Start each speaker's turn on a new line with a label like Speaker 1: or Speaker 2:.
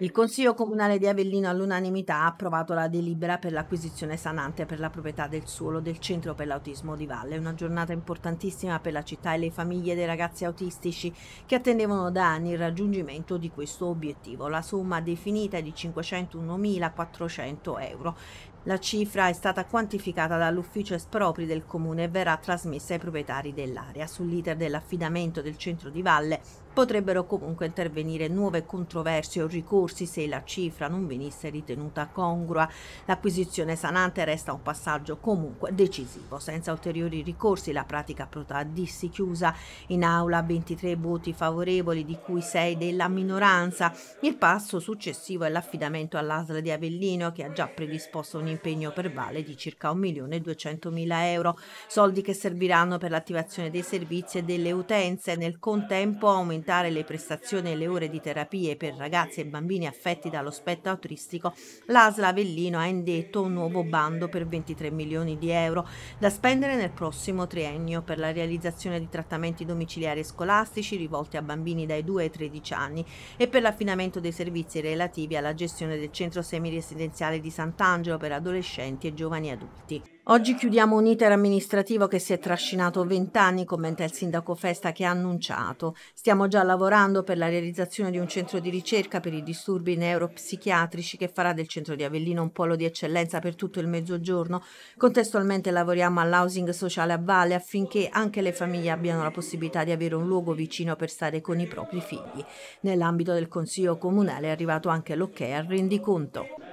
Speaker 1: Il Consiglio Comunale di Avellino all'unanimità ha approvato la delibera per l'acquisizione sanante per la proprietà del suolo del Centro per l'Autismo di Valle, una giornata importantissima per la città e le famiglie dei ragazzi autistici che attendevano da anni il raggiungimento di questo obiettivo. La somma definita è di 501.400 euro. La cifra è stata quantificata dall'ufficio espropri del comune e verrà trasmessa ai proprietari dell'area. Sull'iter dell'affidamento del centro di valle potrebbero comunque intervenire nuove controversie o ricorsi se la cifra non venisse ritenuta congrua. L'acquisizione sanante resta un passaggio comunque decisivo. Senza ulteriori ricorsi la pratica Prota si chiusa. In aula 23 voti favorevoli di cui 6 della minoranza. Il passo successivo è l'affidamento all'ASL di Avellino che ha già predisposto un'impresa impegno per Vale di circa 1.200.000 euro, soldi che serviranno per l'attivazione dei servizi e delle utenze e nel contempo aumentare le prestazioni e le ore di terapie per ragazzi e bambini affetti dallo spettro autistico. L'ASLA Avellino ha indetto un nuovo bando per 23 milioni di euro da spendere nel prossimo triennio per la realizzazione di trattamenti domiciliari e scolastici rivolti a bambini dai 2 ai 13 anni e per l'affinamento dei servizi relativi alla gestione del centro semiresidenziale di Sant'Angelo per adulti adolescenti e giovani adulti. Oggi chiudiamo un iter amministrativo che si è trascinato vent'anni, commenta il sindaco Festa che ha annunciato. Stiamo già lavorando per la realizzazione di un centro di ricerca per i disturbi neuropsichiatrici che farà del centro di Avellino un polo di eccellenza per tutto il mezzogiorno. Contestualmente lavoriamo all'housing sociale a valle affinché anche le famiglie abbiano la possibilità di avere un luogo vicino per stare con i propri figli. Nell'ambito del Consiglio Comunale è arrivato anche l'ok al rendiconto.